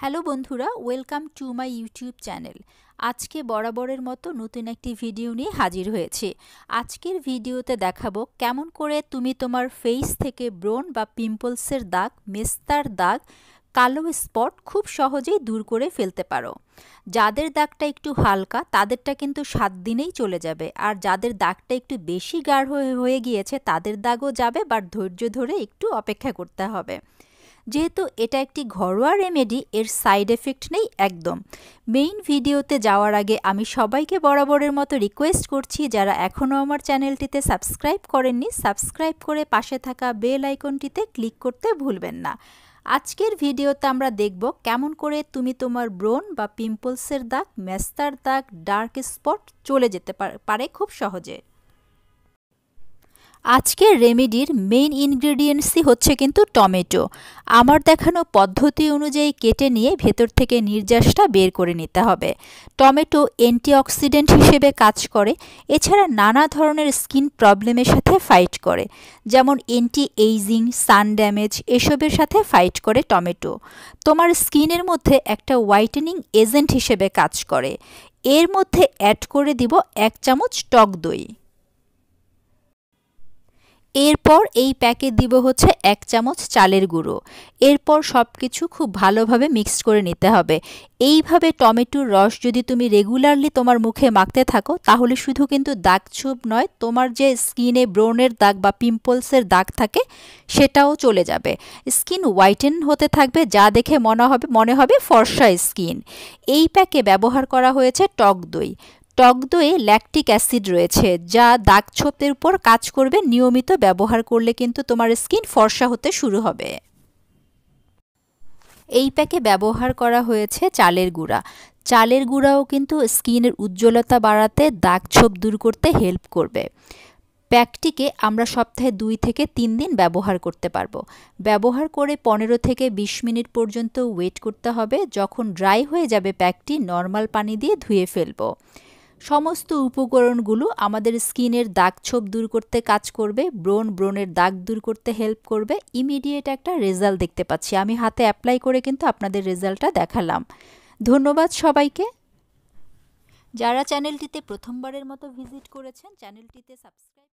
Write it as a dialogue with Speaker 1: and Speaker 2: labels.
Speaker 1: hello বন্ধুরা welcome to my YouTube channel আজকে বরাবরের মতো নতুন একটি ভিডিও নিয়ে হাজির হয়েছে আজকের ভিডিওতে দেখাবো কেমন করে তুমি তোমার ফেস থেকে ব্রোন বা পিম্পলসের দাগ মেস্তার দাগ কালো স্পট খুব সহজেই দূর করে ফেলতে পারো যাদের দাগটা একটু হালকা তাদেরটা কিন্তু সাত দিনেই চলে যাবে আর যাদের দাগটা একটু বেশি গাঢ় হয়ে গিয়েছে তাদের দাগও যাবে বা ধৈর্য ধরে একটু অপেক্ষা করতে হবে যেহেতু এটা একটি ঘরোয়া রেমেডি এর সাইড এফেক্ট নেই একদম মেইন ভিডিওতে যাওয়ার আগে আমি সবাইকে বরাবরের মতো রিকোয়েস্ট করছি যারা এখনও আমার চ্যানেলটিতে সাবস্ক্রাইব করেননি সাবস্ক্রাইব করে পাশে থাকা বেল আইকনটিতে ক্লিক করতে ভুলবেন না আজকের ভিডিওতে আমরা দেখব কেমন করে তুমি তোমার ব্রোন বা পিম্পলসের দাগ ম্যাস্তার দাগ ডার্ক স্পট চলে যেতে পারে খুব সহজে আজকের রেমেডির মেইন ইনগ্রেডিয়েন্টসই হচ্ছে কিন্তু টমেটো আমার দেখানো পদ্ধতি অনুযায়ী কেটে নিয়ে ভেতর থেকে নির্যাসটা বের করে নিতে হবে টমেটো অ্যান্টিঅক্সিডেন্ট হিসেবে কাজ করে এছাড়া নানা ধরনের স্কিন প্রবলেমের সাথে ফাইট করে যেমন অ্যান্টি এইজিং সান ড্যামেজ এসবের সাথে ফাইট করে টমেটো তোমার স্কিনের মধ্যে একটা হোয়াইটেনিং এজেন্ট হিসেবে কাজ করে এর মধ্যে অ্যাড করে দিব এক চামচ টক দই এরপর এই প্যাকে দিব হচ্ছে এক চামচ চালের গুঁড়ো এরপর সব কিছু খুব ভালোভাবে মিক্সড করে নিতে হবে এইভাবে টমেটোর রস যদি তুমি রেগুলারলি তোমার মুখে মাখতে থাকো তাহলে শুধু কিন্তু দাগ ছোপ নয় তোমার যে স্কিনে ব্রনের দাগ বা পিম্পলসের দাগ থাকে সেটাও চলে যাবে স্কিন হোয়াইটেন হতে থাকবে যা দেখে মনে হবে মনে হবে ফর্সা স্কিন এই প্যাকে ব্যবহার করা হয়েছে টক দই টক দইয়ে ল্যাকটিক অ্যাসিড রয়েছে যা দাগ ছোপের উপর কাজ করবে নিয়মিত ব্যবহার করলে কিন্তু তোমার স্কিন ফর্সা হতে শুরু হবে এই প্যাকে ব্যবহার করা হয়েছে চালের গুঁড়া চালের গুঁড়াও কিন্তু স্কিনের উজ্জ্বলতা বাড়াতে দাগ ছোপ দূর করতে হেল্প করবে প্যাকটিকে আমরা সপ্তাহে দুই থেকে তিন দিন ব্যবহার করতে পারবো ব্যবহার করে পনেরো থেকে ২০ মিনিট পর্যন্ত ওয়েট করতে হবে যখন ড্রাই হয়ে যাবে প্যাকটি নর্মাল পানি দিয়ে ধুয়ে ফেলবো সমস্ত উপকরণগুলো আমাদের স্কিনের দাগ ছোপ দূর করতে কাজ করবে ব্রোন ব্রোনের দাগ দূর করতে হেল্প করবে ইমিডিয়েট একটা রেজাল্ট দেখতে পাচ্ছি আমি হাতে অ্যাপ্লাই করে কিন্তু আপনাদের রেজাল্টটা দেখালাম ধন্যবাদ সবাইকে যারা চ্যানেলটিতে প্রথমবারের মতো ভিজিট করেছেন চ্যানেলটিতে সাবস্ক্রাইব